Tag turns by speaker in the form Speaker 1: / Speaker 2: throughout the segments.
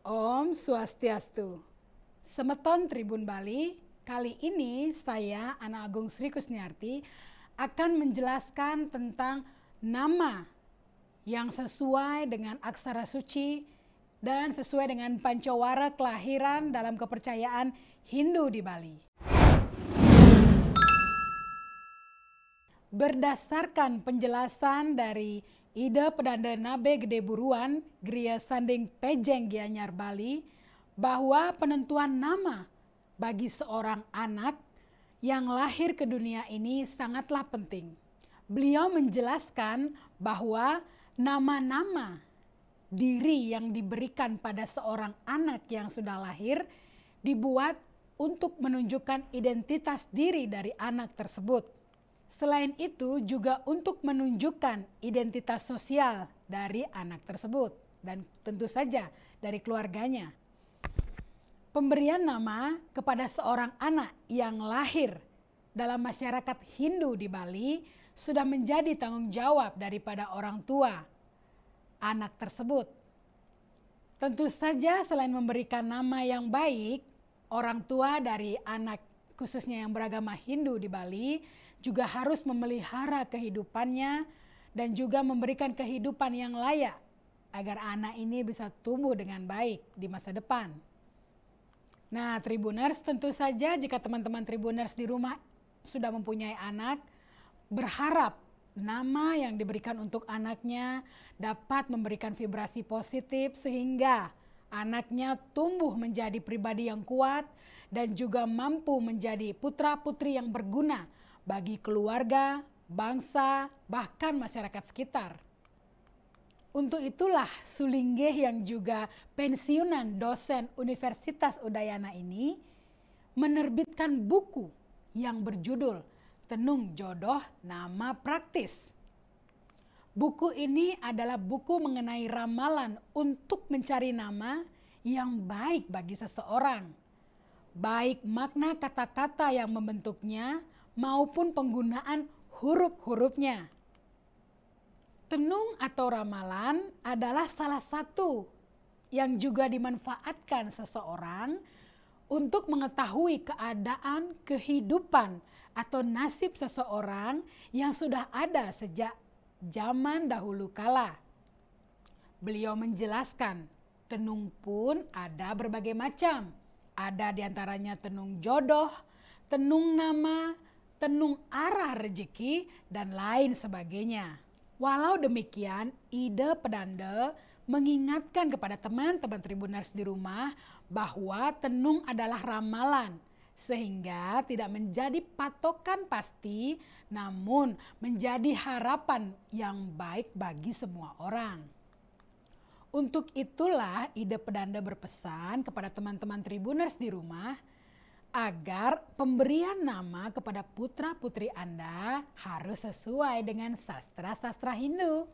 Speaker 1: Om Swastiastu. Semeton Tribun Bali, kali ini saya Ana Agung Sri Kusniarti akan menjelaskan tentang nama yang sesuai dengan aksara suci dan sesuai dengan pancawara kelahiran dalam kepercayaan Hindu di Bali. Berdasarkan penjelasan dari ide pedanda Nabe Gede Buruan, Gria Sanding Pejeng Gianyar Bali, bahwa penentuan nama bagi seorang anak yang lahir ke dunia ini sangatlah penting. Beliau menjelaskan bahwa nama-nama diri yang diberikan pada seorang anak yang sudah lahir dibuat untuk menunjukkan identitas diri dari anak tersebut Selain itu juga untuk menunjukkan identitas sosial dari anak tersebut dan tentu saja dari keluarganya. Pemberian nama kepada seorang anak yang lahir dalam masyarakat Hindu di Bali sudah menjadi tanggung jawab daripada orang tua anak tersebut. Tentu saja selain memberikan nama yang baik, orang tua dari anak khususnya yang beragama Hindu di Bali juga harus memelihara kehidupannya dan juga memberikan kehidupan yang layak agar anak ini bisa tumbuh dengan baik di masa depan. Nah, Tribuners tentu saja jika teman-teman Tribuners di rumah sudah mempunyai anak, berharap nama yang diberikan untuk anaknya dapat memberikan vibrasi positif sehingga anaknya tumbuh menjadi pribadi yang kuat dan juga mampu menjadi putra-putri yang berguna bagi keluarga, bangsa, bahkan masyarakat sekitar. Untuk itulah Sulinggeh yang juga pensiunan dosen Universitas Udayana ini menerbitkan buku yang berjudul Tenung Jodoh Nama Praktis. Buku ini adalah buku mengenai ramalan untuk mencari nama yang baik bagi seseorang. Baik makna kata-kata yang membentuknya maupun penggunaan huruf-hurufnya. Tenung atau ramalan adalah salah satu yang juga dimanfaatkan seseorang untuk mengetahui keadaan kehidupan atau nasib seseorang yang sudah ada sejak zaman dahulu kala. Beliau menjelaskan, tenung pun ada berbagai macam. Ada diantaranya tenung jodoh, tenung nama, tenung arah rejeki, dan lain sebagainya. Walau demikian, ide pedanda mengingatkan kepada teman-teman Tribuners di rumah bahwa tenung adalah ramalan, sehingga tidak menjadi patokan pasti, namun menjadi harapan yang baik bagi semua orang. Untuk itulah ide pedanda berpesan kepada teman-teman Tribuners di rumah agar pemberian nama kepada putra-putri Anda harus sesuai dengan sastra-sastra Hindu.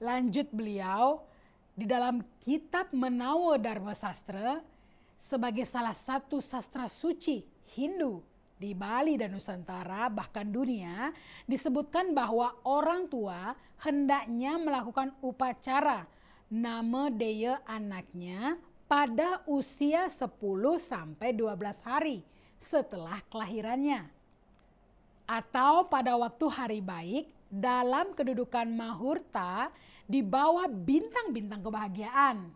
Speaker 1: Lanjut beliau, di dalam kitab Menawa Dharma Sastra sebagai salah satu sastra suci Hindu di Bali dan Nusantara bahkan dunia disebutkan bahwa orang tua hendaknya melakukan upacara nama daya anaknya pada usia 10 sampai 12 hari setelah kelahirannya atau pada waktu hari baik dalam kedudukan mahurta di bawah bintang-bintang kebahagiaan.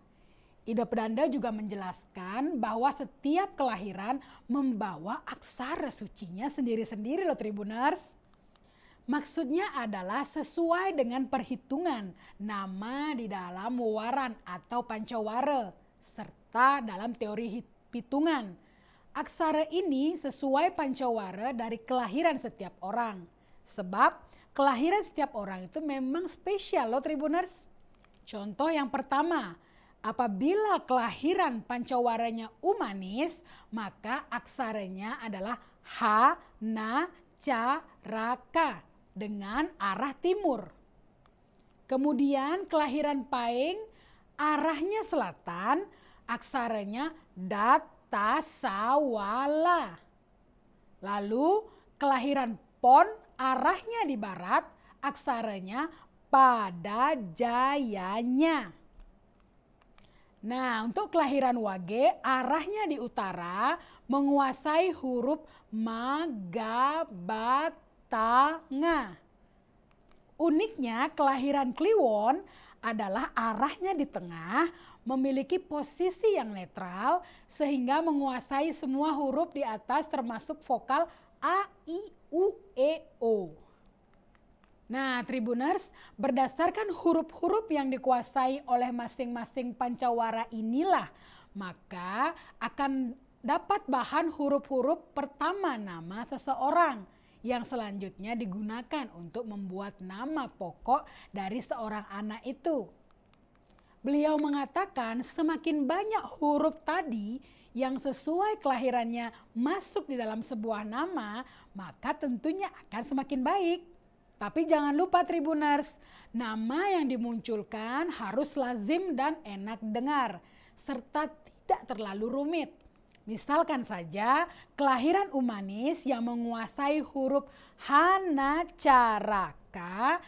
Speaker 1: Ida Pedanda juga menjelaskan bahwa setiap kelahiran membawa aksara sucinya sendiri-sendiri loh Tribuners. Maksudnya adalah sesuai dengan perhitungan nama di dalam waran atau pancawara serta dalam teori hitungan. Aksara ini sesuai pancawara dari kelahiran setiap orang. Sebab kelahiran setiap orang itu memang spesial loh Tribuners. Contoh yang pertama, apabila kelahiran pancawaranya umanis, maka aksaranya adalah H, Na, Ca, Raka dengan arah timur. Kemudian kelahiran paing Arahnya selatan, aksaranya datasawala. Lalu kelahiran pon arahnya di barat, aksaranya pada jayanya. Nah, untuk kelahiran Wage, arahnya di utara menguasai huruf Magabatanga. Uniknya, kelahiran Kliwon adalah arahnya di tengah, memiliki posisi yang netral, sehingga menguasai semua huruf di atas termasuk vokal A, I, U, E, O. Nah, Tribuners, berdasarkan huruf-huruf yang dikuasai oleh masing-masing pancawara inilah, maka akan dapat bahan huruf-huruf pertama nama seseorang yang selanjutnya digunakan untuk membuat nama pokok dari seorang anak itu. Beliau mengatakan semakin banyak huruf tadi yang sesuai kelahirannya masuk di dalam sebuah nama, maka tentunya akan semakin baik. Tapi jangan lupa Tribuners, nama yang dimunculkan harus lazim dan enak dengar serta tidak terlalu rumit. Misalkan saja kelahiran Umanis yang menguasai huruf Hanacaraka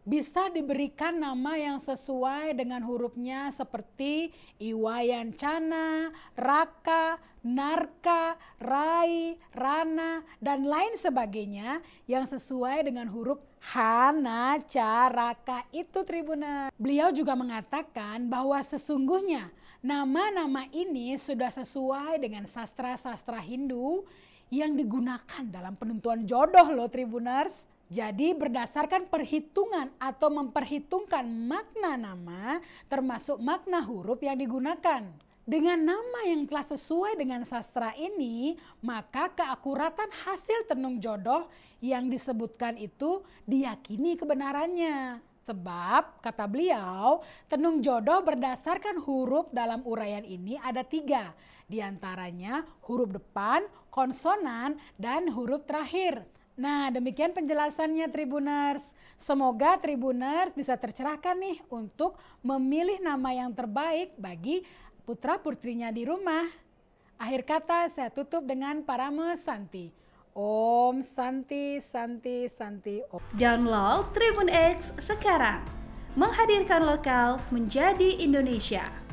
Speaker 1: bisa diberikan nama yang sesuai dengan hurufnya seperti iwayan Iwayancana, Raka, Narka, Rai, Rana, dan lain sebagainya yang sesuai dengan huruf Hanacaraka itu Tribunal. Beliau juga mengatakan bahwa sesungguhnya Nama-nama ini sudah sesuai dengan sastra-sastra Hindu yang digunakan dalam penentuan jodoh loh Tribuners. Jadi berdasarkan perhitungan atau memperhitungkan makna nama termasuk makna huruf yang digunakan. Dengan nama yang telah sesuai dengan sastra ini, maka keakuratan hasil tenung jodoh yang disebutkan itu diyakini kebenarannya. Sebab, kata beliau, tenung jodoh berdasarkan huruf dalam uraian ini ada tiga. Di antaranya huruf depan, konsonan, dan huruf terakhir. Nah, demikian penjelasannya Tribuners. Semoga Tribuners bisa tercerahkan nih untuk memilih nama yang terbaik bagi putra-putrinya di rumah. Akhir kata, saya tutup dengan para mesanti. Om Santi Santi Santi Om. Download Tribun X sekarang. Menghadirkan lokal menjadi Indonesia.